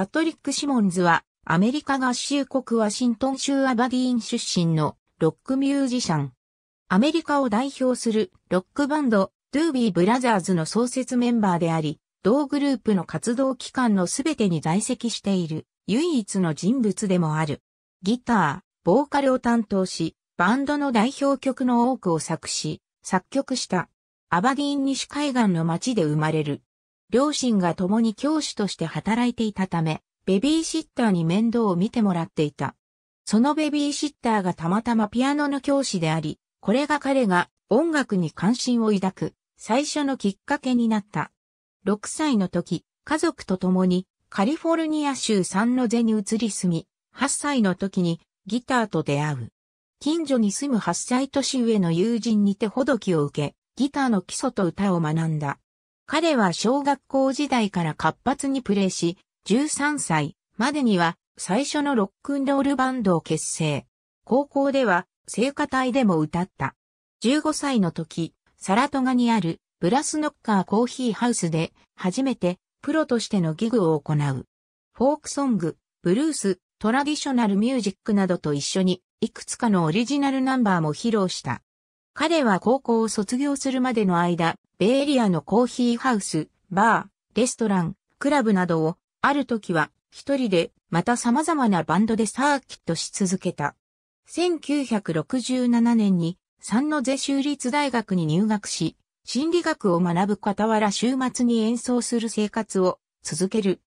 パトリック・シモンズは、アメリカ合衆国ワシントン州アバディーン出身のロックミュージシャン。アメリカを代表するロックバンド、ドゥービー・ブラザーズの創設メンバーであり、同グループの活動期間のすべてに在籍している唯一の人物でもある。ギター、ボーカルを担当し、バンドの代表曲の多くを作詞、作曲した。アバディーン西海岸の町で生まれる。両親が共に教師として働いていたため、ベビーシッターに面倒を見てもらっていた。そのベビーシッターがたまたまピアノの教師であり、これが彼が音楽に関心を抱く最初のきっかけになった。6歳の時、家族と共にカリフォルニア州サンノゼに移り住み、8歳の時にギターと出会う。近所に住む8歳年上の友人に手ほどきを受け、ギターの基礎と歌を学んだ。彼は小学校時代から活発にプレーし、13歳までには最初のロックンロールバンドを結成。高校では聖歌隊でも歌った。15歳の時、サラトガにあるブラスノッカーコーヒーハウスで初めてプロとしてのギグを行う。フォークソング、ブルース、トラディショナルミュージックなどと一緒にいくつかのオリジナルナンバーも披露した。彼は高校を卒業するまでの間、ベイエリアのコーヒーハウス、バー、レストラン、クラブなどを、ある時は一人で、また様々なバンドでサーキットし続けた。1967年に、サンノゼ州立大学に入学し、心理学を学ぶ傍ら週末に演奏する生活を続ける。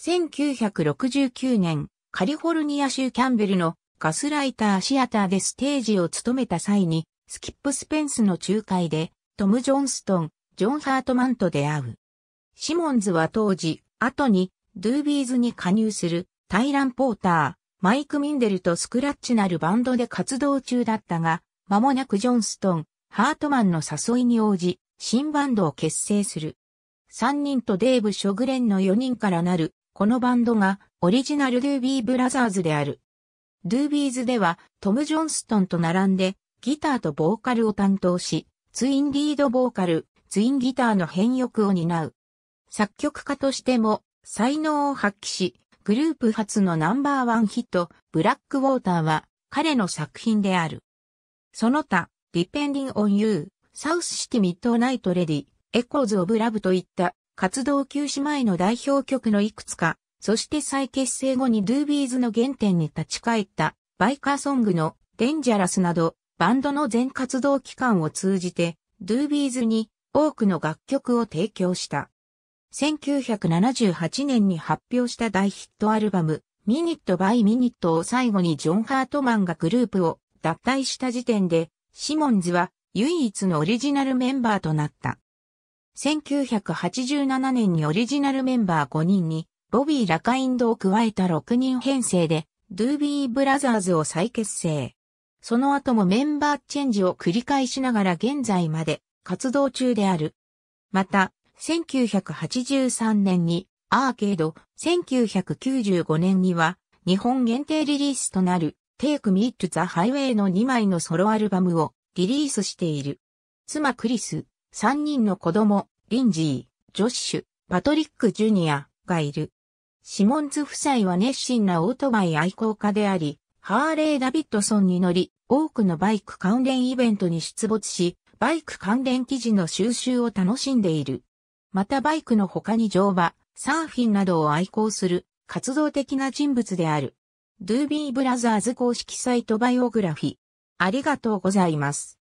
1969年、カリフォルニア州キャンベルのガスライターシアターでステージを務めた際に、スキップ・スペンスの仲介で、トム・ジョンストン、ジョン・ハートマンと出会う。シモンズは当時、後に、ドゥービーズに加入する、タイラン・ポーター、マイク・ミンデルとスクラッチなるバンドで活動中だったが、間もなくジョンストン、ハートマンの誘いに応じ、新バンドを結成する。3人とデーブ・ショグレンの4人からなる、このバンドがオリジナルドゥービーブラザーズである。ドゥービーズではトム・ジョンストンと並んでギターとボーカルを担当し、ツインリードボーカル、ツインギターの変翼を担う。作曲家としても才能を発揮し、グループ初のナンバーワンヒット、ブラックウォーターは彼の作品である。その他、Depending on You、サウスシティミッドナイトレディ、エコーズ・オブ・ラブといった活動休止前の代表曲のいくつか、そして再結成後にドゥービーズの原点に立ち返ったバイカーソングのデンジャラスなどバンドの全活動期間を通じて、ドゥービーズに多くの楽曲を提供した。1978年に発表した大ヒットアルバム、ミニットバイミニットを最後にジョン・ハートマンがグループを脱退した時点で、シモンズは唯一のオリジナルメンバーとなった。1987年にオリジナルメンバー5人に、ボビー・ラカインドを加えた6人編成で、ドゥービー・ブラザーズを再結成。その後もメンバーチェンジを繰り返しながら現在まで活動中である。また、1983年にアーケード、1995年には日本限定リリースとなる Take Me to the Highway の2枚のソロアルバムをリリースしている。妻クリス、3人の子供、リンジー、ジョッシュ、パトリック・ジュニアがいる。シモンズ夫妻は熱心なオートバイ愛好家であり、ハーレー・ダビッドソンに乗り、多くのバイク関連イベントに出没し、バイク関連記事の収集を楽しんでいる。またバイクの他に乗馬、サーフィンなどを愛好する活動的な人物である。ドゥービーブラザーズ公式サイトバイオグラフィ。ありがとうございます。